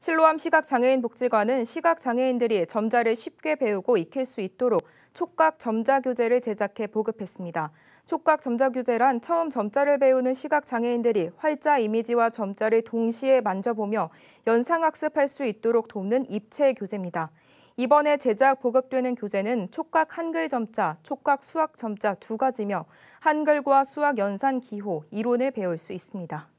실로암 시각장애인복지관은 시각장애인들이 점자를 쉽게 배우고 익힐 수 있도록 촉각 점자 교재를 제작해 보급했습니다. 촉각 점자 교재란 처음 점자를 배우는 시각장애인들이 활자 이미지와 점자를 동시에 만져보며 연상학습할 수 있도록 돕는 입체 교재입니다. 이번에 제작 보급되는 교재는 촉각 한글 점자, 촉각 수학 점자 두 가지며 한글과 수학 연산 기호, 이론을 배울 수 있습니다.